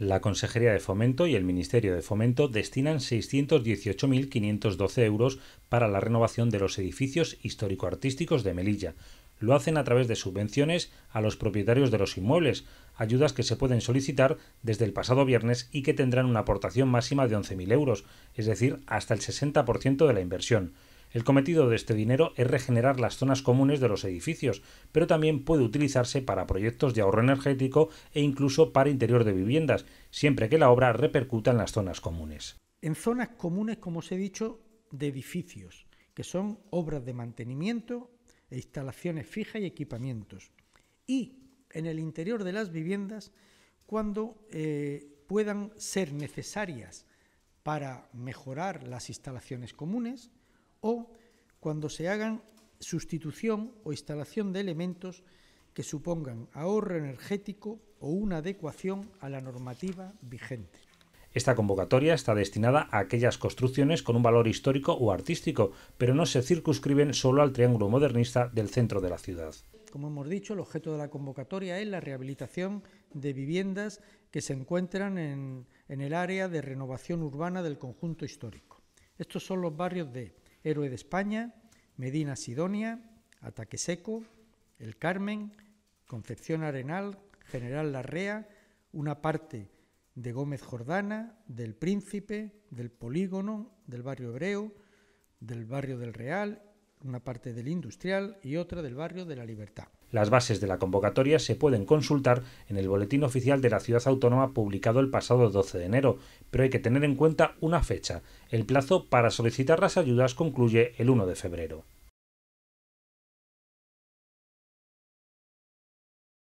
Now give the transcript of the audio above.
La Consejería de Fomento y el Ministerio de Fomento destinan 618.512 euros para la renovación de los edificios histórico-artísticos de Melilla. Lo hacen a través de subvenciones a los propietarios de los inmuebles, ayudas que se pueden solicitar desde el pasado viernes y que tendrán una aportación máxima de 11.000 euros, es decir, hasta el 60% de la inversión. El cometido de este dinero es regenerar las zonas comunes de los edificios, pero también puede utilizarse para proyectos de ahorro energético e incluso para interior de viviendas, siempre que la obra repercuta en las zonas comunes. En zonas comunes, como os he dicho, de edificios, que son obras de mantenimiento e instalaciones fijas y equipamientos. Y en el interior de las viviendas, cuando eh, puedan ser necesarias para mejorar las instalaciones comunes, o cuando se hagan sustitución o instalación de elementos que supongan ahorro energético o una adecuación a la normativa vigente. Esta convocatoria está destinada a aquellas construcciones con un valor histórico o artístico, pero no se circunscriben solo al triángulo modernista del centro de la ciudad. Como hemos dicho, el objeto de la convocatoria es la rehabilitación de viviendas que se encuentran en, en el área de renovación urbana del conjunto histórico. Estos son los barrios de Héroe de España, Medina Sidonia, Ataque Seco, El Carmen, Concepción Arenal, General Larrea, una parte de Gómez Jordana, del Príncipe, del Polígono, del Barrio Hebreo, del Barrio del Real una parte del industrial y otra del barrio de la Libertad. Las bases de la convocatoria se pueden consultar en el Boletín Oficial de la Ciudad Autónoma publicado el pasado 12 de enero, pero hay que tener en cuenta una fecha. El plazo para solicitar las ayudas concluye el 1 de febrero.